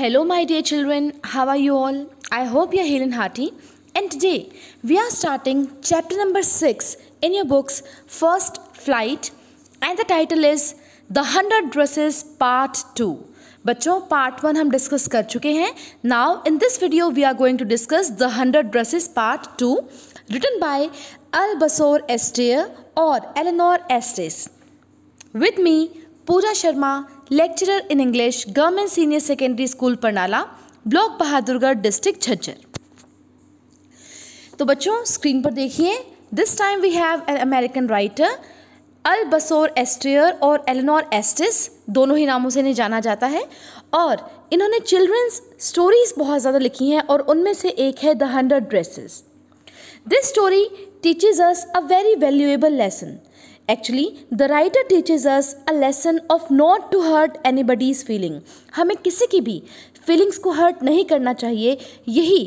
Hello, my dear children. How are you all? I hope you are and hearty. And today, we are starting chapter number 6 in your books, First Flight. And the title is The Hundred Dresses Part 2. Bacho, part 1 hum discuss kar Now, in this video, we are going to discuss The Hundred Dresses Part 2, written by Al Basor Estier or Eleanor Estes. With me, Pooja Sharma, lecturer in English government senior secondary school Parnala block Bahadurgarh district Jhajjar तो बच्चों screen पर देखिए this time we have an American writer अल बसोर एस्ट्रियर और Eleanor एस्टिस दोनों ही नामों से इन्हें जाना जाता है और इन्होंने चिल्ड्रंस स्टोरीज बहुत ज़्यादा लिखी हैं और उनमें से एक है the hundred dresses this story teaches us a very valuable lesson actually the writer teaches us a lesson of not to hurt anybody's feeling हमें किसी की भी फीलिंग्स को हर्ट नहीं करना चाहिए यही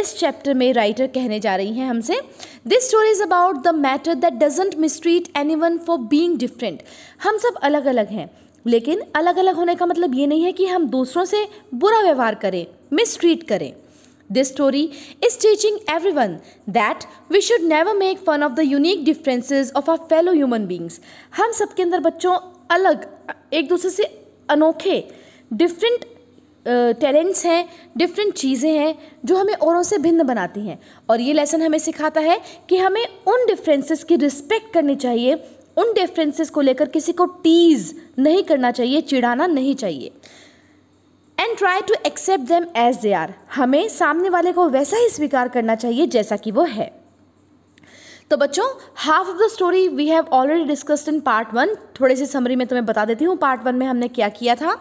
इस चैप्टर में राइटर कहने जा रही हैं हमसे this story is about the matter that doesn't mistreat anyone for being different हम सब अलग अलग हैं लेकिन अलग अलग होने का मतलब ये नहीं है कि हम दूसरों से बुरा व्यवहार करें मिसट्रीट करें This story is teaching everyone that we should never make fun of the unique differences of our fellow human beings. हम सबके अंदर बच्चों अलग एक दूसरे से अनोखे डिफरेंट टैलेंट्स हैं डिफरेंट चीज़ें हैं जो हमें औरों से भिन्न बनाती हैं और ये लेसन हमें सिखाता है कि हमें उन डिफरेंसेस की रिस्पेक्ट करनी चाहिए उन डिफरेंसेस को लेकर किसी को टीज़ नहीं करना चाहिए चिढ़ाना नहीं चाहिए and try to accept them as they are हमें सामने वाले को वैसा ही स्वीकार करना चाहिए जैसा कि वो है तो बच्चों half of the story we have already discussed in part one थोड़े से समरी में तुम्हें बता देती हूँ पार्ट वन में हमने क्या किया था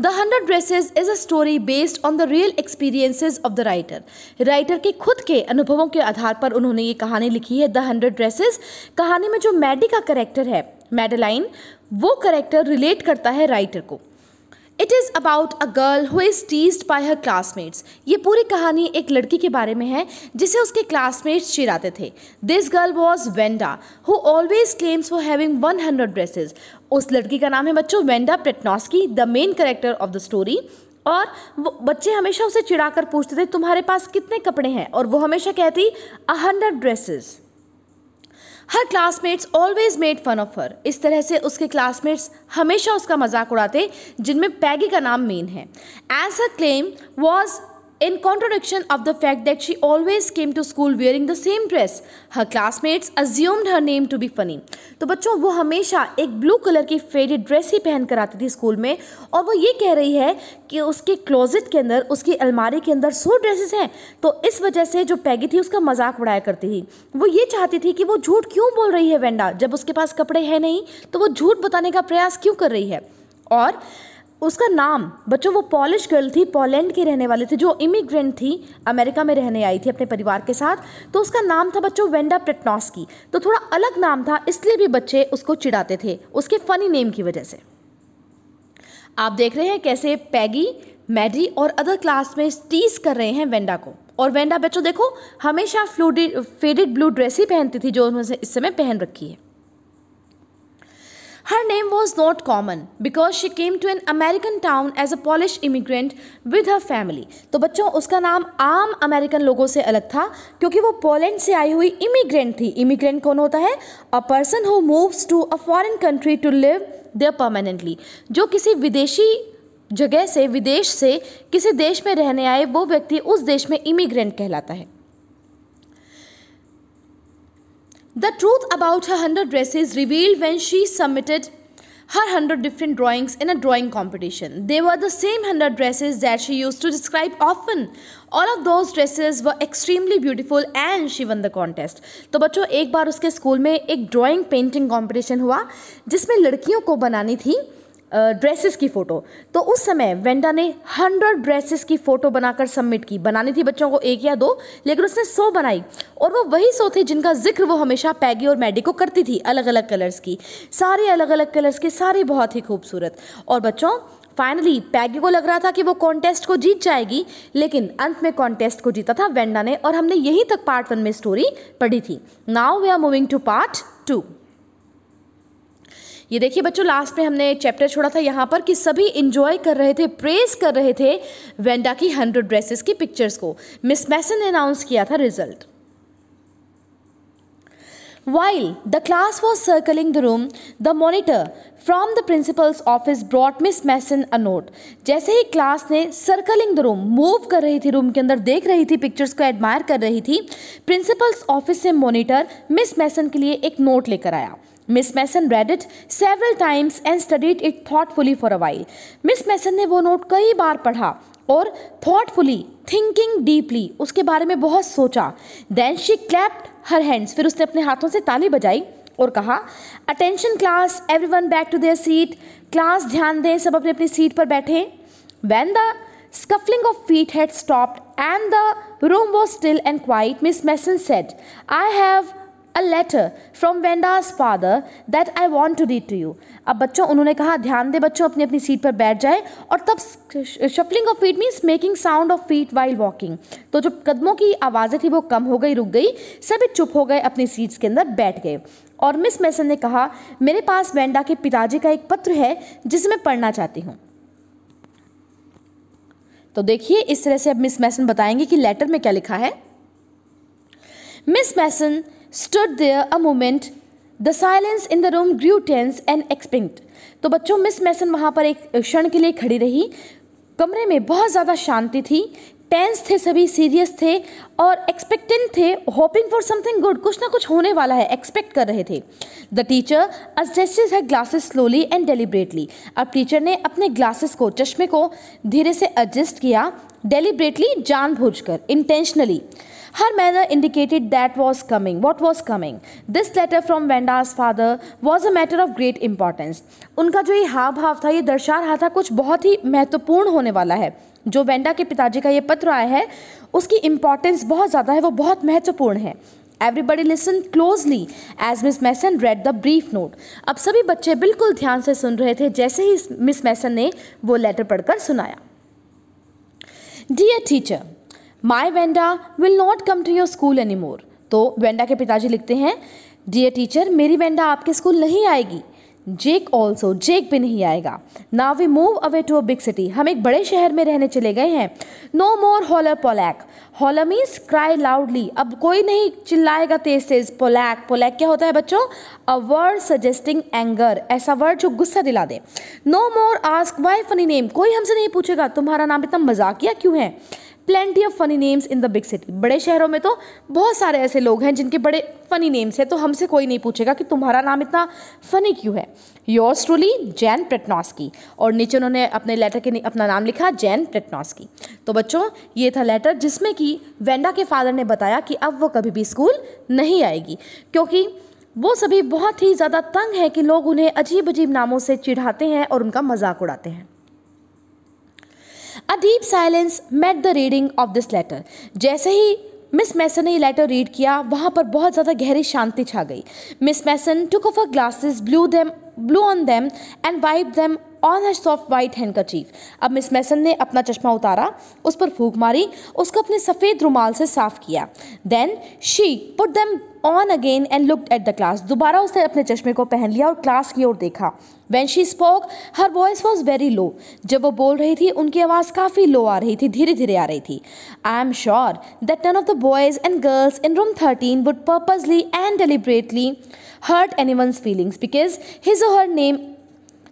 the hundred dresses is a story based on the real experiences of the writer writer के खुद के अनुभवों के आधार पर उन्होंने ये कहानी लिखी है द हंड्रेड ड्रेसेस कहानी में जो मैडी का करेक्टर है मेडलाइन वो करेक्टर रिलेट करता है राइटर को it is about a girl who is tease by her classmates ये पूरी कहानी एक लड़की के बारे में है जिसे उसके क्लासमेट्स चिराते थे this girl was Wanda who always claims for having one hundred dresses उस लड़की का नाम है बच्चों Wanda Petronski the main character of the story और वो बच्चे हमेशा उसे कर पूछते थे तुम्हारे पास कितने कपड़े हैं और वो हमेशा कहती a hundred dresses her classmates always made fun of her इस तरह से उसके क्लासमेट्स हमेशा उसका मजाक उड़ाते जिनमें पैगी का नाम मेन है as her claim was in contradiction of the fact that she always came to school wearing the same dress. Her classmates assumed her name to be funny. तो बच्चों वो हमेशा एक ब्लू कलर की फेडेड ड्रेस ही पहन कर आती थी स्कूल में और वो ये कह रही है कि उसके क्लोजेट के अंदर उसकी अलमारी के अंदर सौ ड्रेसेस हैं तो इस वजह से जो पैगी थी उसका मजाक उड़ाया करती थी वो ये चाहती थी कि वो झूठ क्यों बोल रही है वेंडा जब उसके पास कपड़े हैं नहीं तो वो झूठ बताने का प्रयास क्यों कर रही है और उसका नाम बच्चों वो पॉलिश गर्ल थी पोलैंड की रहने वाली थी जो इमिग्रेंट थी अमेरिका में रहने आई थी अपने परिवार के साथ तो उसका नाम था बच्चों वेंडा की तो थोड़ा अलग नाम था इसलिए भी बच्चे उसको चिढ़ाते थे उसके फ़नी नेम की वजह से आप देख रहे हैं कैसे पैगी मैडी और अदर क्लास में स्टीज कर रहे हैं वेंडा को और वेंडा बच्चों देखो हमेशा फ्लूडेड फेडेड ब्लू ड्रेस ही पहनती थी जो उन्होंने इस समय पहन रखी है Her name was not common because she came to an American town as a Polish immigrant with her family. तो बच्चों उसका नाम आम अमेरिकन लोगों से अलग था क्योंकि वो पोलैंड से आई हुई इमिग्रेंट थी इमिग्रेंट कौन होता है a person who moves to a foreign country to live there permanently जो किसी विदेशी जगह से विदेश से किसी देश में रहने आए वो व्यक्ति उस देश में इमिग्रेंट कहलाता है The truth about her 100 dresses revealed when she submitted her 100 different drawings in a drawing competition. They were the same 100 dresses that she used to describe often. All of those dresses were extremely beautiful and she won the contest. So, bacho, ek bar uske school mein ek drawing painting competition hua, jisme ladkiyon ko bananiti. thi. Dresses की photo तो उस समय Wanda ने hundred dresses की photo बनाकर submit की बनानी थी बच्चों को एक या दो लेकिन उसने सौ बनाई और वो वही सौ थे जिनका जिक्र वो हमेशा पैगी और मैडी को करती थी अलग अलग कलर्स की सारे अलग अलग कलर्स के सारे बहुत ही खूबसूरत और बच्चों फाइनली पैगी को लग रहा था कि वो कॉन्टेस्ट को जीत जाएगी लेकिन अंत में कॉन्टेस्ट को जीता था वेंडा ने और हमने यहीं तक पार्ट वन में स्टोरी पढ़ी थी now we are moving to part two ये देखिए बच्चों लास्ट में हमने चैप्टर छोड़ा था यहाँ पर कि सभी इंजॉय कर रहे थे प्रेज कर रहे थे वेंडा की हंड्रेड ड्रेसेस की पिक्चर्स को मिस मैसन ने अनाउंस किया था result While the class was circling the room, the monitor from the principal's office brought Miss Mason a note. जैसे ही क्लास ने सर्कलिंग द रूम मूव कर रही थी रूम के अंदर देख रही थी पिक्चर्स को एडमायर कर रही थी प्रिंसिपल्स ऑफिस से मॉनिटर मिस मैसन के लिए एक नोट लेकर आया Miss Mason read it several times and studied it thoughtfully for a while Miss Mason ने वो नोट कई बार पढ़ा और थॉटफुली थिंकिंग डीपली उसके बारे में बहुत सोचा then she clapped her hands फिर उसने अपने हाथों से ताली बजाई और कहा attention class everyone back to their seat class ध्यान दें सब अपनी अपनी सीट पर बैठे when the scuffling of feet had stopped and the room was still and quiet Miss Mason said I have a letter from Wanda's father that I want to read to you अब बच्चों उन्होंने कहा ध्यान दे बच्चों अपनी अपनी seat पर बैठ जाए और तब shuffling of feet means making sound of feet while walking तो जो कदमों की आवाज़ें थी वो कम हो गई रुक गई सभी चुप हो गए अपनी सीट्स के अंदर बैठ गए और मिस मैसन ने कहा मेरे पास वेंडा के पिताजी का एक पत्र है जिसे मैं पढ़ना चाहती हूँ तो देखिए इस तरह से अब मिस मैसन बताएंगे कि लेटर में क्या लिखा है Miss Mason stood there a moment. The silence in the room grew tense and expect. तो बच्चों मिस मैसन वहाँ पर एक क्षण के लिए खड़ी रही कमरे में बहुत ज़्यादा शांति थी टेंस थे सभी सीरियस थे और एक्सपेक्टेंट थे होपिंग फॉर समथिंग गुड कुछ ना कुछ होने वाला है एक्सपेक्ट कर रहे थे the teacher adjusted her glasses slowly and deliberately अब टीचर ने अपने ग्लासेस को चश्मे को धीरे से एडजस्ट किया डेलीबरेटली जानबूझकर intentionally Her manner indicated that was coming, what was coming. This letter from Venda's father was a matter of great importance. उनका जो ये हाव भाव था ये दर्शा रहा था कुछ बहुत ही महत्वपूर्ण होने वाला है जो वेंडा के पिताजी का ये पत्र आया है उसकी इम्पॉर्टेंस बहुत ज़्यादा है वो बहुत महत्वपूर्ण है everybody listen closely as Miss Mason read the brief note अब सभी बच्चे बिल्कुल ध्यान से सुन रहे थे जैसे ही मिस मैसन ने वो लेटर पढ़कर सुनाया dear teacher my Wanda will not come to your school any more तो वेंडा के पिताजी लिखते हैं डियर टीचर मेरी वेंडा आपके स्कूल नहीं आएगी जेक ऑल्सो जेक भी नहीं आएगा now we move away to a big city हम एक बड़े शहर में रहने चले गए हैं no more holler Polack holler means cry loudly अब कोई नहीं चिल्लाएगा तेज तेज पोलैक पोलैक क्या होता है बच्चों अ वर्ड सजेस्टिंग एंगर ऐसा वर्ड जो गुस्सा दिला दे no more ask why funny name कोई हमसे नहीं पूछेगा तुम्हारा नाम इतना मजाकिया क्यों है plenty of funny names in the big city बड़े शहरों में तो बहुत सारे ऐसे लोग हैं जिनके बड़े फनी नेम्स हैं तो हमसे कोई नहीं पूछेगा कि तुम्हारा नाम इतना फनी क्यों है योर स्ट्रोली जैन प्रेटनॉस्की और नीचे उन्होंने अपने लेटर के अपना नाम लिखा जैन प्रेटनॉस्की तो बच्चों ये था लेटर जिसमें कि वेंडा के फादर ने बताया कि अब वो कभी भी स्कूल नहीं आएगी क्योंकि वो सभी बहुत ही ज़्यादा तंग है कि लोग उन्हें अजीब अजीब नामों से चिढ़ाते हैं और उनका मजाक उड़ाते हैं a deep silence met the reading of this letter जैसे ही मिस मैसन ने यह लेटर रीड किया वहाँ पर बहुत ज़्यादा गहरी शांति छा गई Miss Mason took off a glasses blew them blew on them and wipe them on her soft white handkerchief अब मिस मैसन ने अपना चश्मा उतारा उस पर फूक मारी उसको अपने सफ़ेद रुमाल से साफ किया then she put them on again and looked at the class दोबारा उसने अपने चश्मे को पहन लिया और क्लास की ओर देखा when she spoke her voice was very low जब वो बोल रही थी उनकी आवाज़ काफ़ी लो आ रही थी धीरे धीरे आ रही थी I am sure that ton of the boys and girls in room thirteen would purposely and deliberately hurt anyone's feelings because his or her name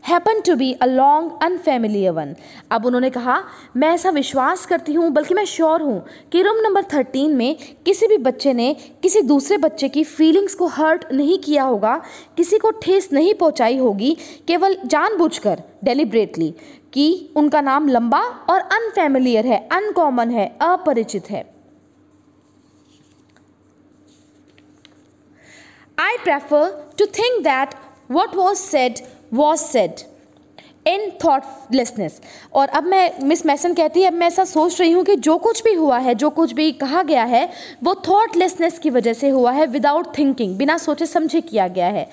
happen to be a long unfamiliar one अब उन्होंने कहा मैं ऐसा विश्वास करती हूँ बल्कि मैं श्योर हूँ कि रूम नंबर थर्टीन में किसी भी बच्चे ने किसी दूसरे बच्चे की फीलिंग्स को हर्ट नहीं किया होगा किसी को ठेस नहीं पहुँचाई होगी केवल जानबूझकर डेलिब्रेटली कि उनका नाम लंबा और अनफेमिलियर है अनकॉमन है अपरिचित है I prefer to think that what was said was said. In thoughtlessness और अब मैं मिस मैसन कहती है अब मैं ऐसा सोच रही हूँ कि जो कुछ भी हुआ है जो कुछ भी कहा गया है वो थॉटलेसनेस की वजह से हुआ है विदाउट थिंकिंग बिना सोचे समझे किया गया है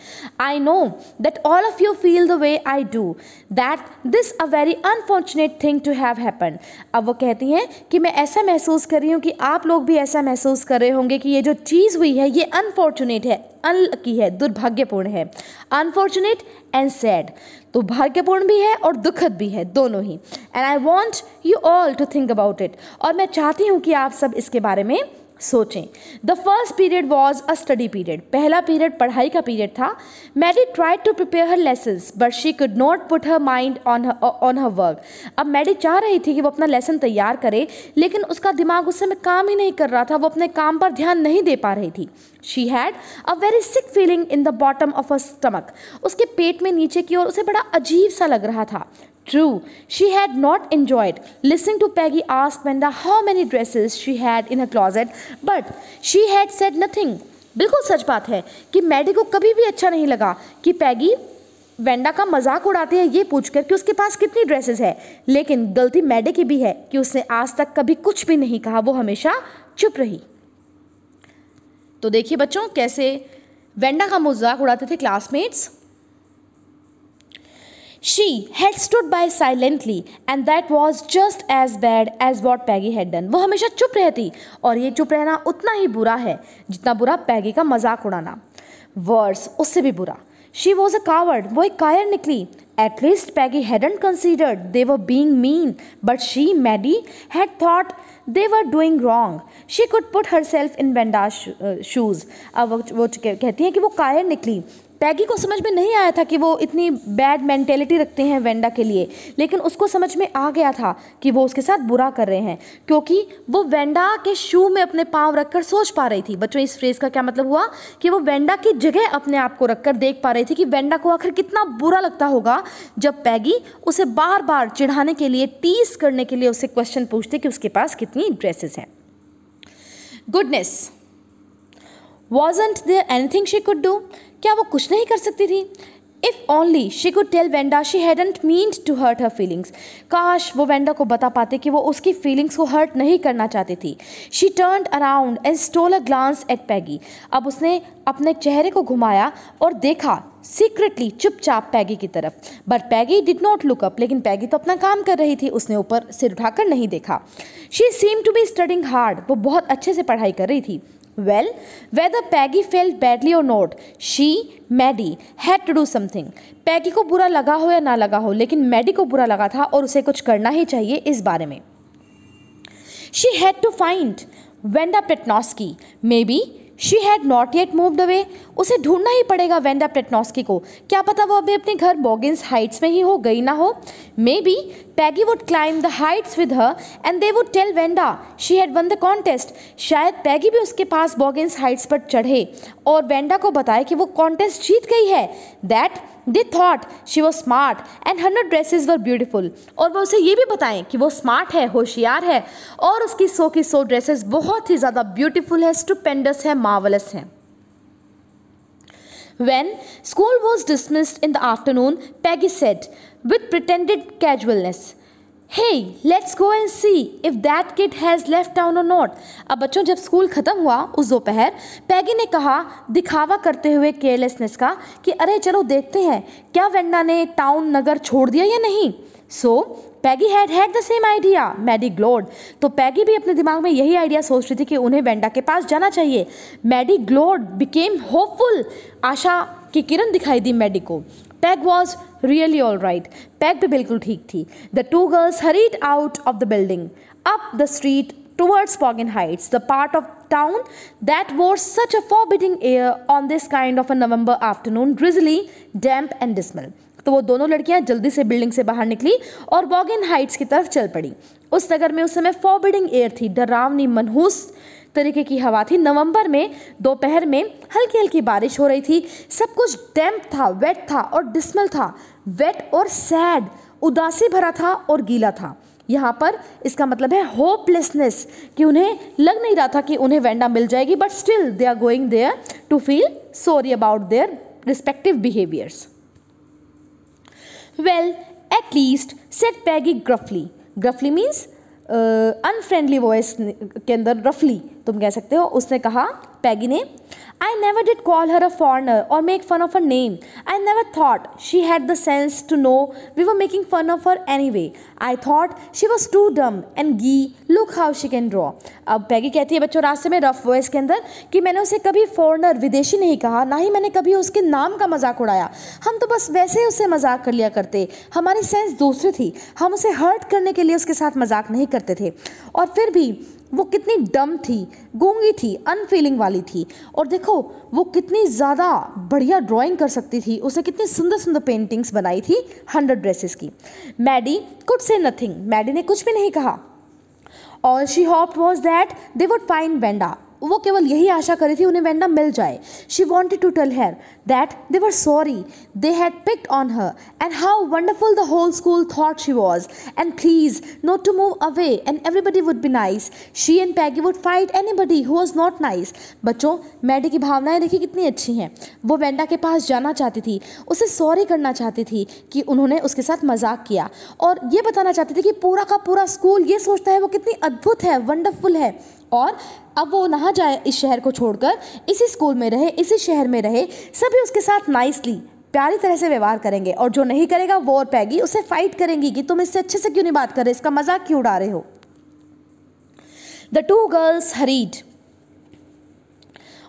I know that all of you feel the way I do that this a very unfortunate thing to have happen अब वो कहती हैं कि मैं ऐसा महसूस कर रही हूँ कि आप लोग भी ऐसा महसूस कर रहे होंगे कि ये जो चीज़ हुई है ये अनफॉर्चुनेट है अनलकी है दुर्भाग्यपूर्ण है अनफॉर्चुनेट एंड सैड तो भाग्यपूर्ण भी है और दुखद भी है दोनों ही and I want you all to think about it और मैं चाहती हूँ कि आप सब इसके बारे में सोचें the first period was a study period पहला पीरियड पढ़ाई का पीरियड था Maddie try to prepare her lesson but she could not put her mind on on her work अब मैडी चाह रही थी कि वो अपना लेसन तैयार करे लेकिन उसका दिमाग उस समय काम ही नहीं कर रहा था वो अपने काम पर ध्यान नहीं दे पा रही थी she had a very sick feeling in the bottom of a stomach उसके पेट में नीचे की ओर उसे बड़ा अजीब सा लग रहा था True, she had not enjoyed. Listening to Peggy ask Wenda how many dresses she had in her closet, but she had said nothing. बिल्कुल सच बात है कि मैडी को कभी भी अच्छा नहीं लगा कि पैगी वेंडा का मजाक उड़ाती है ये पूछकर कि उसके पास कितनी ड्रेसेस है लेकिन गलती मैडे की भी है कि उसने आज तक कभी कुछ भी नहीं कहा वो हमेशा चुप रही तो देखिए बच्चों कैसे वेंडा का मजाक उड़ाते थे classmates She had stood by silently and that was just as bad as what Peggy had done. वो हमेशा चुप रहती और ये चुप रहना उतना ही बुरा है जितना बुरा पैगी का मजाक उड़ाना वर्स उससे भी बुरा शी वॉज अ कावर्ड वो एक कायर निकली at least Peggy hadn't considered they were being mean but she Maddie had thought they were doing wrong she could put herself in Wanda's shoes अब वो कहती हैं कि वो कायर निकली पैगी को समझ में नहीं आया था कि वो इतनी बैड मैंटेलिटी रखते हैं वेंडा के लिए लेकिन उसको समझ में आ गया था कि वो उसके साथ बुरा कर रहे हैं क्योंकि वो वेंडा के शू में अपने पाँव रखकर सोच पा रही थी बच्चों इस फ्रेज़ का क्या मतलब हुआ कि वो वेंडा की जगह अपने आप को रखकर देख पा रही थी कि वेंडा को आखिर कितना बुरा लगता होगा जब पैगी उसे बार बार चिढ़ाने के लिए टीस करने के लिए उसे क्वेश्चन पूछते कि उसके पास कितनी ड्रेसेस हैं goodness wasn't there anything she could do क्या वो कुछ नहीं कर सकती थी if only she could tell Wanda she hadn't meant to hurt her feelings काश वो वेंडा को बता पाते कि वो उसकी फीलिंग्स को हर्ट नहीं करना चाहती थी she turn around and stole a glance at Peggy अब उसने अपने चेहरे को घुमाया और देखा सीक्रेटली चुपचाप पैगी की तरफ but Peggy did not look up लेकिन पैगी तो अपना काम कर रही थी उसने ऊपर सिर उठाकर नहीं देखा she seem to be studying hard वो बहुत अच्छे से पढ़ाई कर रही थी Well, whether Peggy felt badly or not, she, Maddie, had to do something. Peggy को बुरा लगा हो या ना लगा हो लेकिन Maddie को बुरा लगा था और उसे कुछ करना ही चाहिए इस बारे में She had to find Wenda Petnowski. Maybe she had not yet moved away उसे ढूंढना ही पड़ेगा वेंडा प्लेटनॉस्की को क्या पता वो अभी अपने घर बॉगिन्स हाइट्स में ही हो गई ना हो maybe Peggy would climb the heights with her and they would tell Wanda she had won the contest शायद पैगी भी उसके पास बॉगिन्स हाइट्स पर चढ़े और वेंडा को बताए कि वो कॉन्टेस्ट जीत गई है that they thought she was smart and hundred dresses were beautiful और वह उसे ये भी बताएं कि वो स्मार्ट है होशियार है और उसकी सो की सो ड्रेसेस बहुत ही ज़्यादा ब्यूटीफुल है स्टूपेंडस है मावलस हैं When school was dismissed in the afternoon, Peggy said, with pretended casualness, Hey, let's go and see if that kid has left town or not. अब बच्चों जब स्कूल ख़त्म हुआ उस दोपहर पैगी ने कहा दिखावा करते हुए केयरलेसनेस का कि अरे चलो देखते हैं क्या वेंडा ने टाउन नगर छोड़ दिया या नहीं so Peggy had had the same idea Maddie glowed तो पैगी भी अपने दिमाग में यही आइडिया सोच रही थी कि उन्हें वेंडा के पास जाना चाहिए मैडी ग्लोड बिकेम होपफुल आशा की किरण दिखाई दी मैडी को Peg was really all right Peg भी बिल्कुल ठीक थी the two girls hurried out of the building up the street towards Poggin Heights, the part of town that wore such a forbidding air on this kind of a November afternoon drizzly damp and dismal. तो वो दोनों लड़कियां जल्दी से building से बाहर निकली और बॉगिन हाइट्स की तरफ चल पड़ी उस नगर में उस समय फॉरबिडिंग एयर थी डरावनी मनहूस तरीके की हवा थी नवंबर में दोपहर में हल्की हल्की बारिश हो रही थी सब कुछ डैम्प था वेट था और डिस्मल था वेट और सैड उदासी भरा था और गीला था यहाँ पर इसका मतलब है होपलेसनेस कि उन्हें लग नहीं रहा था कि उन्हें वेंडा मिल जाएगी but still they are going there to feel sorry about their respective behaviours well at least said Peggy gruffly gruffly means unfriendly voice के अंदर रफली तुम कह सकते हो उसने कहा पैगी ने I never did call her a foreigner और make fun of her name I never thought she had the sense to know we were making fun of her anyway I thought she was too dumb and gee look how she can draw अब Peggy कहती है बच्चों रास्ते में rough voice के अंदर कि मैंने उसे कभी फॉरनर विदेशी नहीं कहा ना ही मैंने कभी उसके नाम का मजाक उड़ाया हम तो बस वैसे ही उससे मजाक कर लिया करते हमारी सेंस दूसरी थी हम उसे हर्ट करने के लिए उसके साथ मजाक नहीं करते थे और फिर भी वो कितनी डम थी गूंगी थी अनफीलिंग वाली थी और देखो वो कितनी ज़्यादा बढ़िया ड्राइंग कर सकती थी उसने कितनी सुंदर सुंदर पेंटिंग्स बनाई थी हंड्रेड ड्रेसेस की Maddie could say nothing Maddie ने कुछ भी नहीं कहा all she hoped was that they would find Wanda वो केवल यही आशा करी थी उन्हें वेंडा मिल जाए she wanted to tell her that they were sorry they had picked on her and how wonderful the whole school thought she was and please not to move away and everybody would be nice she and Peggy would fight anybody who was not nice बच्चों Maddie की भावनाएं देखिए कितनी अच्छी हैं वो Wanda के पास जाना चाहती थी उसे सॉरी करना चाहती थी कि उन्होंने उसके साथ मजाक किया और ये बताना चाहती थी कि पूरा का पूरा स्कूल ये सोचता है वो कितनी अद्भुत है वंडरफुल है और अब वो ना जाए इस शहर को छोड़कर इसी स्कूल में रहे इसी शहर में रहे सभी उसके साथ नाइसली प्यारी तरह से व्यवहार करेंगे और जो नहीं करेगा वो और पैगी उसे फाइट करेंगी कि तुम इससे अच्छे से क्यों नहीं बात कर रहे इसका मजाक क्यों उड़ा रहे हो the two girls hurried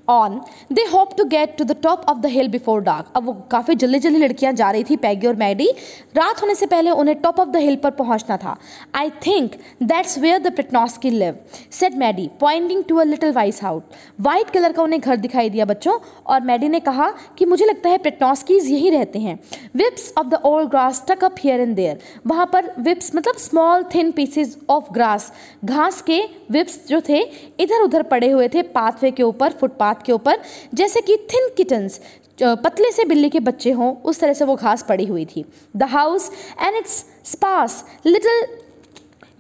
on they hope to get to the top of the hill before dark अब वो काफ़ी जल्दी जल्दी लड़कियां जा रही थी पैगी और मैडी रात होने से पहले उन्हें टॉप ऑफ द हिल पर पहुंचना था I think that's where the Petronski live said Maddie pointing to a little white house white colour का उन्हें घर दिखाई दिया बच्चों और मैडी ने कहा कि मुझे लगता है पिटनॉस्कीज यहीं रहते हैं wisps of the old grass stuck up here and there वहाँ पर विप्स मतलब small thin pieces of grass घास के विप्स जो थे इधर उधर पड़े हुए थे पाथवे के ऊपर फुटपाथ आपके ऊपर जैसे कि थिन किटन्स पतले से बिल्ली के बच्चे हों उस तरह से वो घास पड़ी हुई थी the house and its sparse little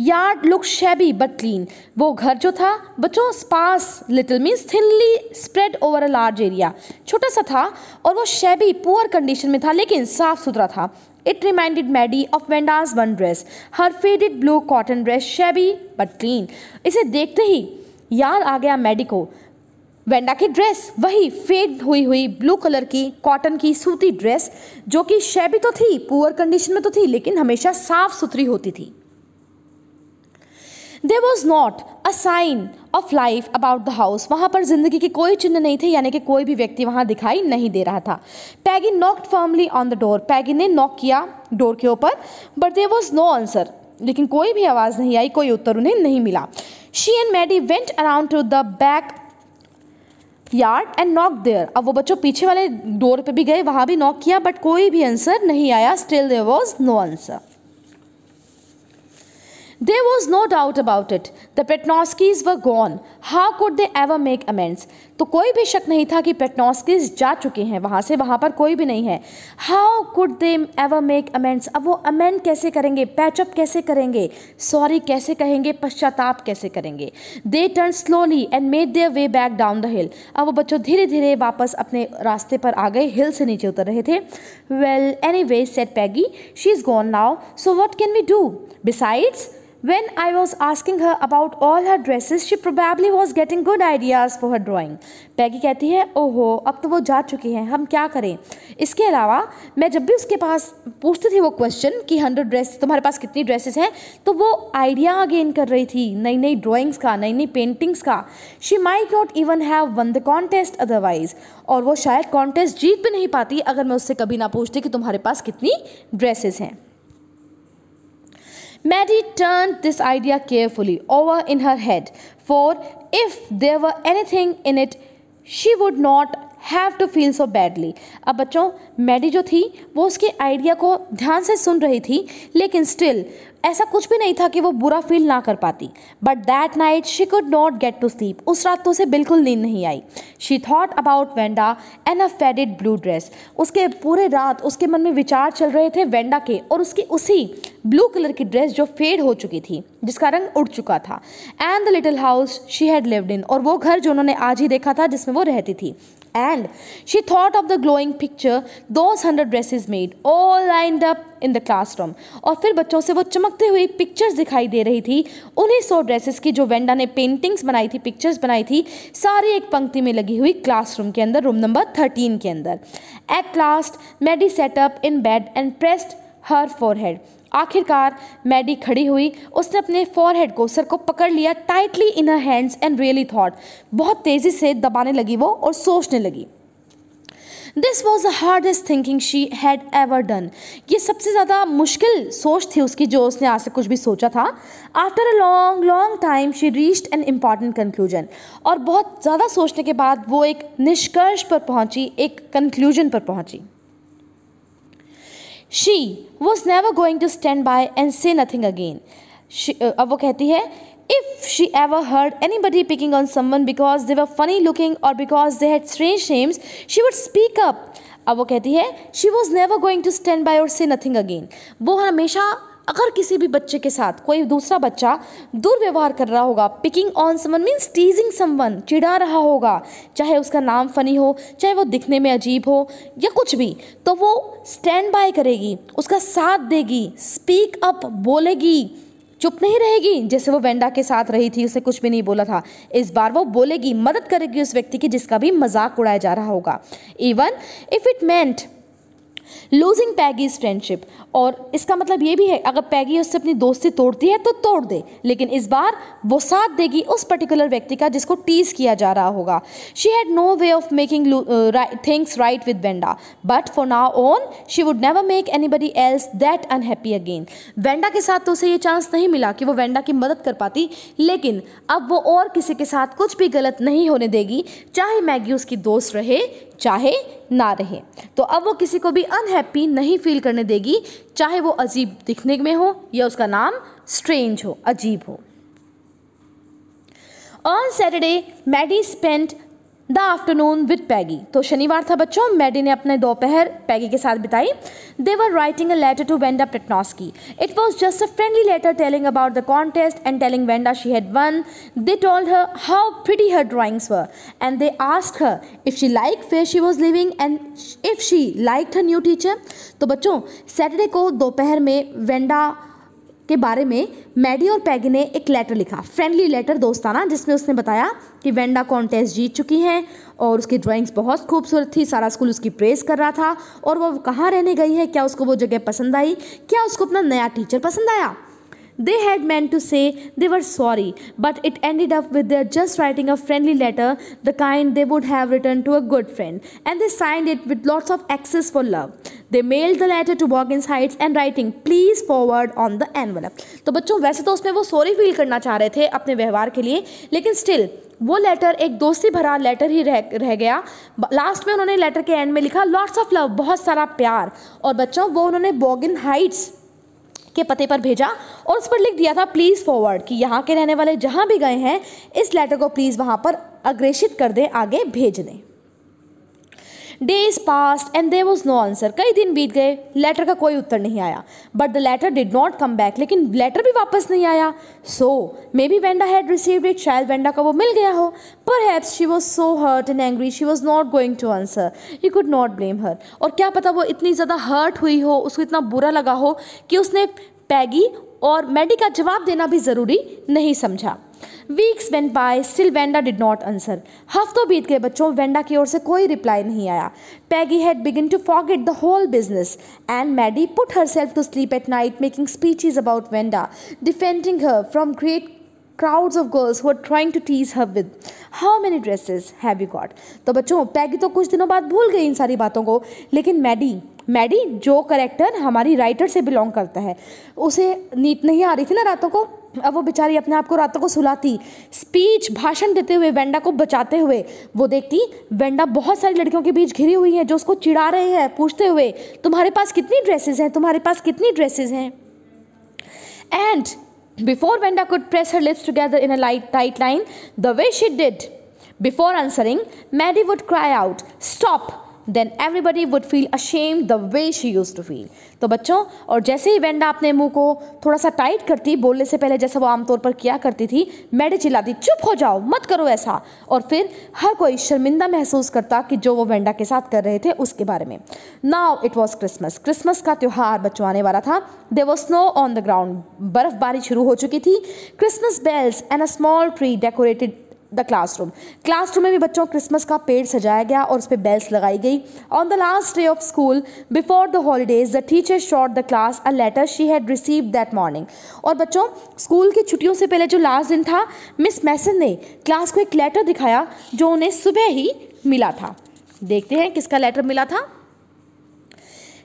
yard look shabby but clean वो घर जो था बच्चों sparse little means thinly spread over a large area छोटा सा था और वो शैबी पुअर कंडीशन में था लेकिन साफ सुथरा था it reminded Maddie of Wanda's one dress her faded blue cotton dress shabby but clean इसे देखते ही याद आ गया मैडी को वेंडा की ड्रेस वही फेड हुई हुई ब्लू कलर की कॉटन की सूती ड्रेस जो कि शैबी तो थी पुअर कंडीशन में तो थी लेकिन हमेशा साफ सुथरी होती थी there was not a sign of life about the house वहाँ पर जिंदगी के कोई चिन्ह नहीं थे यानी कि कोई भी व्यक्ति वहाँ दिखाई नहीं दे रहा था Peggy knock firmly on the door Peggy ने नॉक किया डोर के ऊपर but there was no answer लेकिन कोई भी आवाज़ नहीं आई कोई उत्तर उन्हें नहीं मिला she and Maddie went around to the back yard and knock there अब वो बच्चों पीछे वाले डोर पे भी गए वहाँ भी नॉक किया बट कोई भी आंसर नहीं आया still there was no answer There was no doubt about it. The Petnovskys were gone. How could they ever make amends? तो कोई भी शक नहीं था कि पेटनोस्किस जा चुके हैं वहाँ से वहाँ पर कोई भी नहीं है how could they ever make amends अब वो अमेंड कैसे करेंगे पैचअप कैसे करेंगे सॉरी कैसे कहेंगे पश्चाताप कैसे करेंगे they turn slowly and made their way back down the hill अब वो बच्चों धीरे धीरे वापस अपने रास्ते पर आ गए हिल से नीचे उतर रहे थे well anyway said Peggy she is gone now so what can we do besides When I was asking her about all her dresses, she probably was getting good ideas for her drawing. Peggy कहती है ओहो अब तो वो जा चुकी हैं हम क्या करें इसके अलावा मैं जब भी उसके पास पूछती थी वो क्वेश्चन कि हंड्रेड ड्रेस तुम्हारे पास कितनी ड्रेसेस हैं तो वो आइडिया गेन कर रही थी नई नई ड्राइंग्स का नई नई पेंटिंग्स का she might not even have won the contest otherwise और वो शायद कॉन्टेस्ट जीत भी नहीं पाती अगर मैं उससे कभी ना पूछती कि तुम्हारे पास कितनी ड्रेसेस हैं Maddie turned this idea carefully over in her head, for if there were anything in it, she would not have to feel so badly अब बच्चों मैडी जो थी वो उसके आइडिया को ध्यान से सुन रही थी लेकिन स्टिल ऐसा कुछ भी नहीं था कि वो बुरा फील ना कर पाती but that night she could not get to sleep उस रात तो उसे बिल्कुल नींद नहीं आई she thought about Wanda and a faded blue dress उसके पूरे रात उसके मन में विचार चल रहे थे वेंडा के और उसकी उसी ब्लू कलर की ड्रेस जो फेड हो चुकी थी जिसका रंग उड़ चुका था and the little house she had lived in और वो घर जो उन्होंने आज ही देखा था जिसमें वो रहती थी and she thought of the glowing picture those hundred dresses made all lined up in the classroom और फिर बच्चों से वो चमकते हुए पिक्चर्स दिखाई दे रही थी उन्हीं सौ ड्रेसेस की जो वेंडा ने पेंटिंग्स बनाई थी पिक्चर्स बनाई थी सारी एक पंक्ति में लगी हुई क्लासरूम के अंदर रूम नंबर थर्टीन के अंदर at last Maddie sat up in bed and pressed her head आखिरकार मैडी खड़ी हुई उसने अपने फॉरहेड को सर को पकड़ लिया tightly in her hands and really thought बहुत तेज़ी से दबाने लगी वो और सोचने लगी this was the hardest thinking she had ever done ये सबसे ज़्यादा मुश्किल सोच थी उसकी जो उसने आज से कुछ भी सोचा था after a long long time she reached an important conclusion और बहुत ज़्यादा सोचने के बाद वो एक निष्कर्ष पर पहुंची एक कंक्लूजन पर पहुंची she was never going to stand by and say nothing again she uh, if she ever heard anybody picking on someone because they were funny looking or because they had strange names she would speak up अब वो कहती है she was never going to stand by और say nothing again वो हमेशा अगर किसी भी बच्चे के साथ कोई दूसरा बच्चा दुर्व्यवहार कर रहा होगा picking on someone means teasing someone चिढ़ा रहा होगा चाहे उसका नाम फनी हो चाहे वो दिखने में अजीब हो या कुछ भी तो वो स्टैंड बाय करेगी उसका साथ देगी स्पीक अप बोलेगी चुप नहीं रहेगी जैसे वो वेंडा के साथ रही थी उसने कुछ भी नहीं बोला था इस बार वो बोलेगी मदद करेगी उस व्यक्ति की जिसका भी मजाक उड़ाया जा रहा होगा even if it meant losing Peggy's friendship और इसका मतलब ये भी है अगर पैगी उससे अपनी दोस्ती तोड़ती है तो तोड़ दे लेकिन इस बार वो साथ देगी उस पर्टिकुलर व्यक्ति का जिसको टीज किया जा रहा होगा she had no way of making things right with Wanda but for now on she would never make anybody else that unhappy again Wanda के साथ तो उसे ये चांस नहीं मिला कि वो वेंडा की मदद कर पाती लेकिन अब वो और किसी के साथ कुछ भी गलत नहीं होने देगी चाहे मैगी उसकी दोस्त रहे चाहे ना रहे तो अब वो किसी को भी अनहैप्पी नहीं फील करने देगी चाहे वो अजीब दिखने में हो या उसका नाम स्ट्रेंज हो अजीब हो on Saturday Maddie spent the afternoon with Peggy तो शनिवार था बच्चों मैडी ने अपने दोपहर पैगी के साथ बिताई they were writing a letter to Wanda Petronski it was just a friendly letter telling about the contest and telling Wanda she had won they told her how pretty her drawings were and they ask her if she like where she was living and if she like her new teacher तो बच्चों Saturday को दोपहर में Wanda के बारे में Maddie और Peggy ने एक लेटर लिखा फ्रेंडली लेटर दोस्ताना जिसमें उसने बताया कि वेंडा कॉन्टेस्ट जीत चुकी हैं और उसकी ड्राइंग्स बहुत खूबसूरत थी सारा स्कूल उसकी प्रेस कर रहा था और वो कहाँ रहने गई है क्या उसको वो जगह पसंद आई क्या उसको अपना नया टीचर पसंद आया They had meant to say they were sorry, but it ended up with their just writing a friendly letter, the kind they would have written to a good friend, and they signed it with lots of X's for love. They mailed They mailed the letter to heights Heights and writing, please forward on the envelope. तो बच्चों वैसे तो उसमें वो sorry feel करना चाह रहे थे अपने व्यवहार के लिए लेकिन still वो लेटर एक दोस्ती भरा लेटर ही रह रह गया लास्ट में उन्होंने लेटर के एंड में लिखा लॉट्स ऑफ लव बहुत सारा प्यार और बच्चों वो उन्होंने बॉगिन हाइट्स के पते पर भेजा और उस पर लिख दिया था प्लीज़ फॉरवर्ड कि यहाँ के रहने वाले जहाँ भी गए हैं इस लेटर को प्लीज़ वहाँ पर अग्रेषित कर दें आगे भेज दें days passed and there was no answer कई दिन बीत गए लेटर का कोई उत्तर नहीं आया but the letter did not come back लेकिन लेटर भी वापस नहीं आया so maybe Wanda had receive it शायद वेंडा का वो मिल गया हो पर perhaps she was so hurt and angry she was not going to answer you could not blame her और क्या पता वो इतनी ज़्यादा हर्ट हुई हो उसको इतना बुरा लगा हो कि उसने पैगी और मैडी का जवाब देना भी ज़रूरी नहीं समझा weeks went by still Wanda did not answer हफ्तों बीत गए बच्चों वेंडा की ओर से कोई रिप्लाई नहीं आया Peggy had begin to forget the whole business and Maddie put herself to sleep at night making speeches about Wanda defending her from great crowds of girls who trying to tease her with how many dresses have you got तो बच्चों पैगी तो कुछ दिनों बाद भूल गई इन सारी बातों को लेकिन मैडी मैडी जो करेक्टर हमारी राइटर से बिलोंग करता है उसे नीट नहीं आ रही थी ना रातों को अब वो बेचारी अपने आप को रातों को सुलाती स्पीच भाषण देते हुए वेंडा को बचाते हुए वो देखती वेंडा बहुत सारी लड़कियों के बीच घिरी हुई है जो उसको चिढ़ा रहे हैं पूछते हुए तुम्हारे पास कितनी ड्रेसेस हैं तुम्हारे पास कितनी ड्रेसेस हैं and before Wanda could press her lips together in a light tight line the way she did before answering Maddie would cry out stop then everybody would feel ashamed the way she used to feel तो बच्चों और जैसे ही Wanda अपने मुंह को थोड़ा सा tight करती बोलने से पहले जैसा वो आमतौर पर किया करती थी मैडे चिल्लाती चुप हो जाओ मत करो ऐसा और फिर हर कोई शर्मिंदा महसूस करता कि जो वो वेंडा के साथ कर रहे थे उसके बारे में now it was Christmas Christmas का त्यौहार बच्चों आने वाला था there was snow on the ground बर्फबारी शुरू हो चुकी थी Christmas bells and a small tree decorated the classroom classroom में भी बच्चों क्रिसमस का पेड़ सजाया गया और उस पर बेल्स लगाई गई on the last day of school before the holidays the teacher short the class a letter she had receive that morning और बच्चों स्कूल की छुट्टियों से पहले जो लास्ट दिन था मिस मैसन ने क्लास को एक लेटर दिखाया जो उन्हें सुबह ही मिला था देखते हैं किसका लेटर मिला था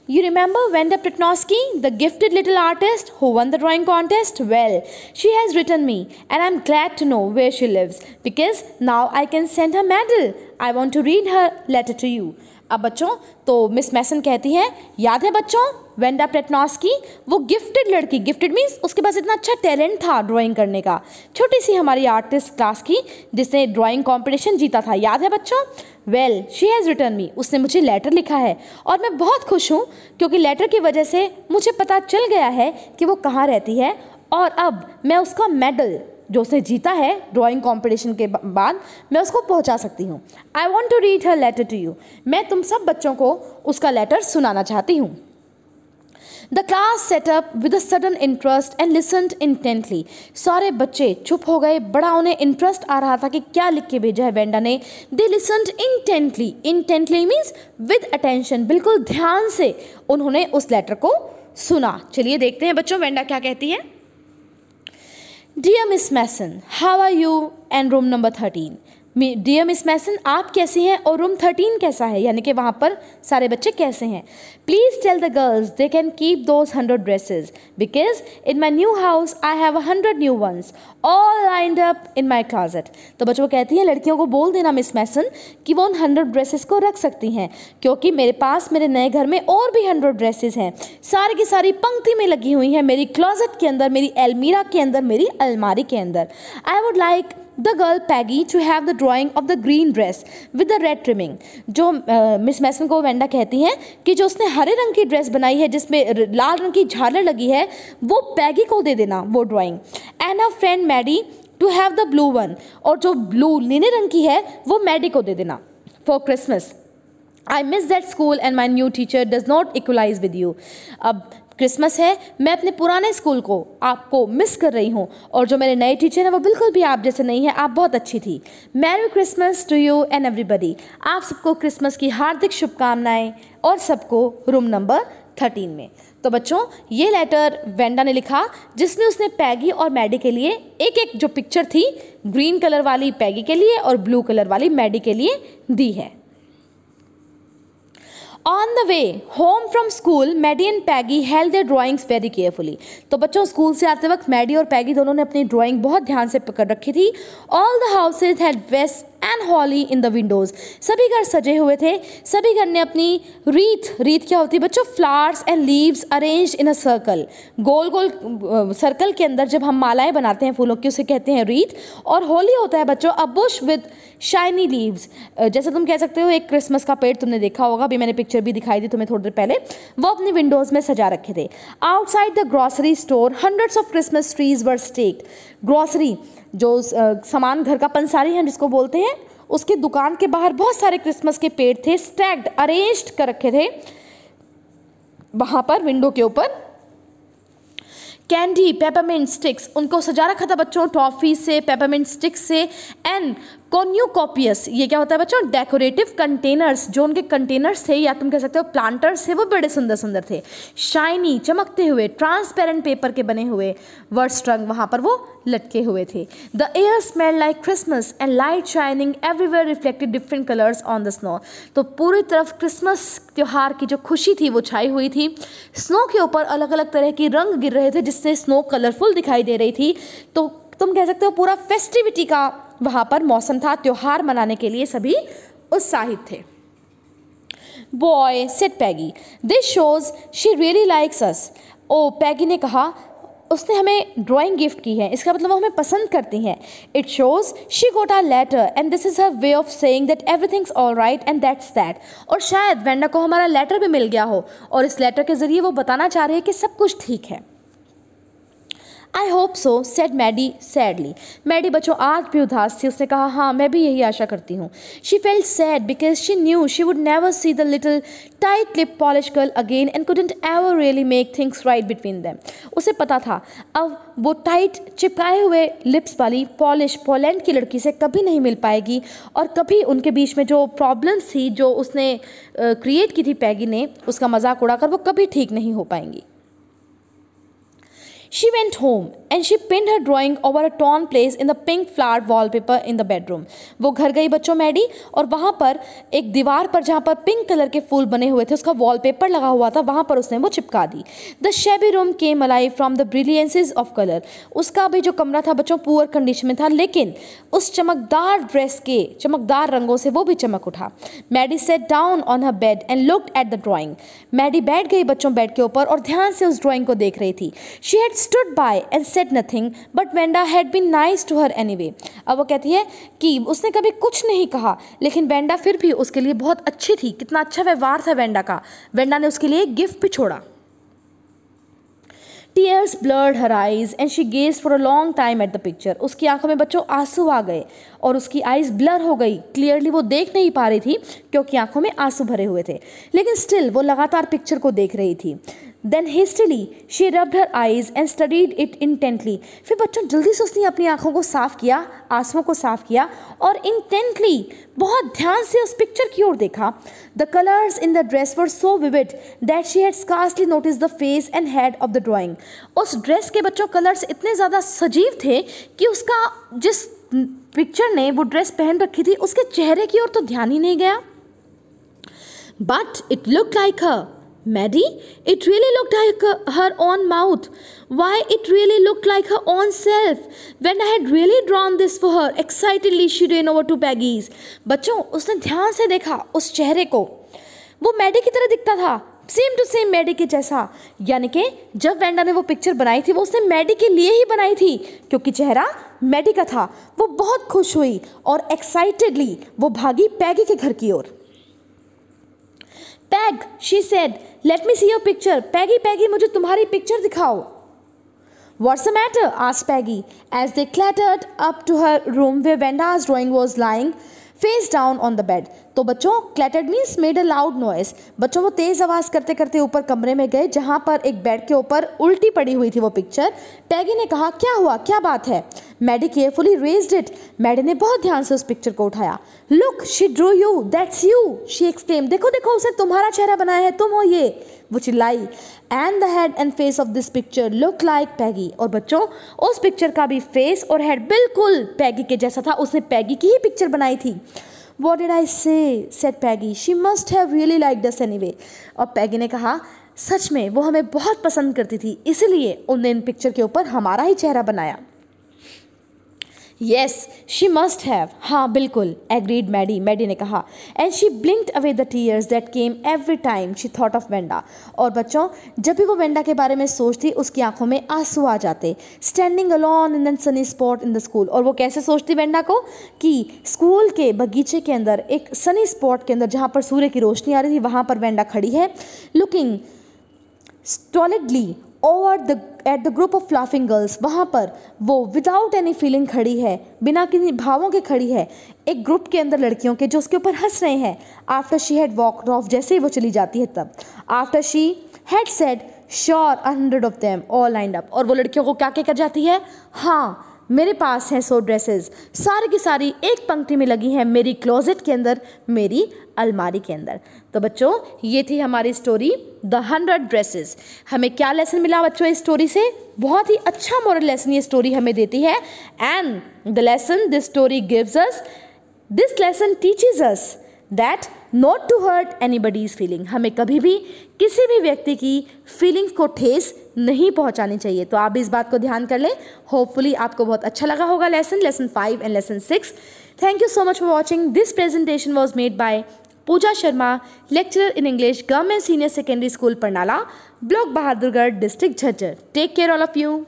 You remember Wenda Pritnowski, the gifted little artist who won the drawing contest? Well, she has written me and I'm glad to know where she lives because now I can send her medal. I want to read her letter to you. अब बच्चों तो miss मैसन कहती हैं याद है बच्चों Wanda प्रेटनॉस की वो गिफ्टेड लड़की गिफ्टेड मीन्स उसके पास इतना अच्छा टैलेंट था ड्राइंग करने का छोटी सी हमारी आर्टिस्ट क्लास की जिसने ड्राइंग कंपटीशन जीता था याद है बच्चों well she has return me उसने मुझे लेटर लिखा है और मैं बहुत खुश हूँ क्योंकि लेटर की वजह से मुझे पता चल गया है कि वो कहाँ रहती है और अब मैं उसका मेडल जो उसने जीता है ड्राइंग कंपटीशन के बाद मैं उसको पहुंचा सकती हूँ I want to read her letter to you मैं तुम सब बच्चों को उसका लेटर सुनाना चाहती हूँ the class sat up with a sudden interest and listened intently सारे बच्चे चुप हो गए बड़ा उन्हें इंटरेस्ट आ रहा था कि क्या लिख के भेजा है वेंडा ने they listened intently intently means with attention बिल्कुल ध्यान से उन्होंने उस लेटर को सुना चलिए देखते हैं बच्चों वेंडा क्या कहती है dear Miss Mason how are you and room number thirteen dear Miss Mason आप कैसे हैं और रूम थर्टीन कैसा है यानी कि वहाँ पर सारे बच्चे कैसे हैं please tell the girls they can keep those hundred dresses because in my new house I have hundred new ones all lined up in my closet तो बच्चों कहती हैं लड़कियों को बोल देना मिस मैसन कि वो उन हंड्रेड ड्रेसेस को रख सकती हैं क्योंकि मेरे पास मेरे नए घर में और भी हंड्रेड ड्रेसेज हैं सारी की सारी पंक्ति में लगी हुई हैं मेरी क्लाजेट के अंदर मेरी अलमीरा के अंदर मेरी अलमारी के अंदर I would like the girl Peggy to have the drawing of the green dress with the red trimming जो मिस मैसन को वेंडा कहती हैं कि जो उसने हरे रंग की ड्रेस बनाई है जिसमें लाल रंग की झालर लगी है वो पैगी को दे देना वो drawing and a friend Maddie to have the blue one और जो ब्लू नीले रंग की है वो मैडी को दे देना for Christmas I miss that school and my new teacher does not equalize with you अब क्रिसमस है मैं अपने पुराने स्कूल को आपको मिस कर रही हूँ और जो मेरे नए टीचर हैं वो बिल्कुल भी आप जैसे नहीं है आप बहुत अच्छी थी merry Christmas to you and everybody आप सबको क्रिसमस की हार्दिक शुभकामनाएं और सबको रूम नंबर थर्टीन में तो बच्चों ये लेटर वेंडा ने लिखा जिसमें उसने पैगी और मैडी के लिए एक एक जो पिक्चर थी ग्रीन कलर वाली पैगी के लिए और ब्लू कलर वाली मैडी के लिए दी है on the way home from school Maddie and Peggy held the drawings very carefully तो बच्चों स्कूल से आते वक्त मैडी और पैगी दोनों ने अपनी ड्राइंग बहुत ध्यान से पकड़ रखी थी ऑल द हाउसेज हैड वेस्ट and holly in the windows सभी घर सजे हुए थे सभी घर ने अपनी रीत रीत क्या होती है बच्चों flowers and leaves arrange in a circle गोल गोल सर्कल के अंदर जब हम मालाएं बनाते हैं फूलों की उसे कहते हैं रीत और होली होता है बच्चों a bush with shiny leaves जैसे तुम कह सकते हो एक क्रिसमस का पेड़ तुमने देखा होगा अभी मैंने पिक्चर भी दिखाई दी तुम्हें थोड़ी देर पहले वो अपने विंडोज़ में सजा रखे थे outside the grocery store hundreds of Christmas trees were stacked grocery जो सामान घर का पंसारी है जिसको बोलते हैं उसके दुकान के बाहर बहुत सारे क्रिसमस के पेड़ थे स्टैक्ड अरेंज्ड कर रखे थे वहाँ पर विंडो के ऊपर कैंडी पेपरमेंट स्टिक्स उनको सजा रखा था बच्चों टॉफ़ी से पेपरमेंट स्टिक्स से एंड कोन्यू कॉपियस ये क्या होता है बच्चों डेकोरेटिव कंटेनर्स जो उनके कंटेनर्स थे या तुम कह सकते हो प्लांटर्स थे वो बड़े सुंदर सुंदर थे शाइनी चमकते हुए ट्रांसपेरेंट पेपर के बने हुए वर्ड स्ट्रंग वहाँ पर वो लटके हुए थे the air smell like Christmas and light shining everywhere reflected different colours on the snow तो पूरी तरफ क्रिसमस त्यौहार की जो खुशी थी वो छाई हुई थी स्नो के ऊपर अलग अलग तरह के रंग गिर रहे थे जिससे स्नो कलरफुल दिखाई दे रही थी तो तुम कह सकते हो पूरा फेस्टिविटी का वहाँ पर मौसम था त्यौहार मनाने के लिए सभी उत्साहित थे boy said Peggy this shows she really likes us ओ पैगी ने कहा उसने हमें ड्राइंग गिफ्ट की है इसका मतलब वो हमें पसंद करती हैं it shows she got our letter and this is her way of saying that everything's all right and that's that और शायद वेंडा को हमारा लेटर भी मिल गया हो और इस लेटर के ज़रिए वो बताना चाह रहे हैं कि सब कुछ ठीक है I hope so said Maddie sadly Maddie बच्चों आज भी उदास थी उसने कहा हाँ मैं भी यही आशा करती हूँ she felt sad because she knew she would never see the little tight lip Polish girl again and couldn't ever really make things right between them उसे पता था अब वो टाइट चिपकाए हुए लिप्स वाली पॉलिश पोलैंड की लड़की से कभी नहीं मिल पाएगी और कभी उनके बीच में जो प्रॉब्लम्स थी जो उसने क्रिएट की थी पैगी ने उसका मजाक उड़ाकर वो कभी ठीक नहीं हो पाएंगी She went home and she pinned her drawing over a torn place in the pink flower wallpaper in the bedroom. वो घर गई बच्चों मैडी और वहाँ पर एक दीवार पर जहाँ पर पिंक कलर के फूल बने हुए थे उसका वॉलपेपर लगा हुआ था वहाँ पर उसने वो चिपका दी द शेबी रूम के मलाई from the brilliances of colour उसका भी जो कमरा था बच्चों पुअर कंडीशन में था लेकिन उस चमकदार ड्रेस के चमकदार रंगों से वो भी चमक उठा Maddie sat down on her bed and looked at the drawing Maddie बैठ गई बच्चों बेड के ऊपर और ध्यान से उस ड्राइंग को देख रही थी she had stood by and said nothing, but Wenda had been nice to her anyway. अब वो कहती है कि उसने कभी कुछ नहीं कहा लेकिन वेंडा फिर भी उसके लिए बहुत अच्छी थी कितना अच्छा व्यवहार था वेंडा का वेंडा ने उसके लिए गिफ्ट भी छोड़ा tears blurred her eyes and she gazed for a long time at the picture उसकी आंखों में बच्चों आंसू आ गए और उसकी आइज़ ब्लर हो गई क्लियरली वो देख नहीं पा रही थी क्योंकि आंखों में आंसू भरे हुए थे लेकिन स्टिल वो लगातार पिक्चर को देख रही थी then hastily she rubbed her eyes and studied it intently फिर बच्चों जल्दी से उसने अपनी आँखों को साफ़ किया आंसुओं को साफ़ किया और इंटेंटली बहुत ध्यान से उस पिक्चर की ओर देखा the colours in the dress were so vivid that she had scarcely notice the face and head of the drawing उस ड्रेस के बच्चों कलर्स इतने ज़्यादा सजीव थे कि उसका जिस पिक्चर ने वो ड्रेस पहन रखी थी उसके चेहरे की ओर तो ध्यान ही नहीं गया but it look like a Maddie, it really looked like her own mouth. Why, it really looked like her own self. When I had really drawn this for her, excitedly she ran over to Peggy's. बच्चों उसने ध्यान से देखा उस चेहरे को वो Maddie की तरह दिखता था सेम टू सेम मैडी के जैसा यानी कि जब वेंडा ने वो पिक्चर बनाई थी वो उसने मैडी के लिए ही बनाई थी क्योंकि चेहरा मैडी का था वो बहुत खुश हुई और एक्साइटेडली वो भागी पैगी के घर की ओर Peg she said let me see your picture Peggy Peggy मुझे तुम्हारी पिक्चर दिखाओ What's the matter? asked Peggy as they clattered up to her room where Venda's drawing was lying. Face down on the bed तो बच्चों clattered means made a loud noise बच्चों वो तेज़ आवाज़ करते करते ऊपर कमरे में गए जहां पर एक बेड के ऊपर उल्टी पड़ी हुई थी वो पिक्चर टैगी ने कहा क्या हुआ क्या बात है Maddie carefully raised it Maddie ने बहुत ध्यान से उस पिक्चर को उठाया look she drew you that's you she exclaimed देखो देखो उसने तुम्हारा चेहरा बनाया है तुम हो ये वो चिल्लाई and the head and face of this picture look like Peggy और बच्चों उस पिक्चर का भी फेस और हेड बिल्कुल पैगी के जैसा था उसने पैगी की ही पिक्चर बनाई थी what did I say said Peggy she must have really liked us anyway और पैगी ने कहा सच में वो हमें बहुत पसंद करती थी इसीलिए उनने इन पिक्चर के ऊपर हमारा ही चेहरा बनाया येस शी मस्ट हैव हाँ बिल्कुल एग्रीड मैडी मैडी ने कहा and she blinked away the tears that came every time she thought of Venda और बच्चों जब भी वो वेंडा के बारे में सोचती उसकी आंखों में आंसू आ जाते standing alone in the sunny spot in the school और वो कैसे सोचती वेंडा को कि स्कूल के बगीचे के अंदर एक सनी स्पॉट के अंदर जहाँ पर सूर्य की रोशनी आ रही थी वहाँ पर वेंडा खड़ी है looking stolidly over the at the group of laughing girls वहाँ पर वो विदाउट एनी फीलिंग खड़ी है बिना किसी भावों के खड़ी है एक ग्रुप के अंदर लड़कियों के जो उसके ऊपर हंस रहे हैं after she had walked off जैसे ही वो चली जाती है तब after she had said sure hundred of them all lined up और वो लड़कियों को क्या क्या कर जाती है हाँ मेरे पास हैं सौ ड्रेसेस सारी की सारी एक पंक्ति में लगी हैं मेरी क्लोजेट के अंदर मेरी अलमारी के अंदर तो बच्चों ये थी हमारी स्टोरी द हंड्रेड ड्रेसेस हमें क्या लेसन मिला बच्चों इस स्टोरी से बहुत ही अच्छा मॉरल लेसन ये स्टोरी हमें देती है and the lesson this story gives us this lesson teaches us that not to hurt anybody's feeling हमें कभी भी किसी भी व्यक्ति की फीलिंग्स को ठेस नहीं पहुंचानी चाहिए तो आप भी इस बात को ध्यान कर लें होपफुली आपको बहुत अच्छा लगा होगा lesson lesson five and lesson six thank you so much for watching this presentation was made by Pooja Sharma lecturer in English government senior secondary school Parnala block Bahadurgarh district Jhajjar take care all of you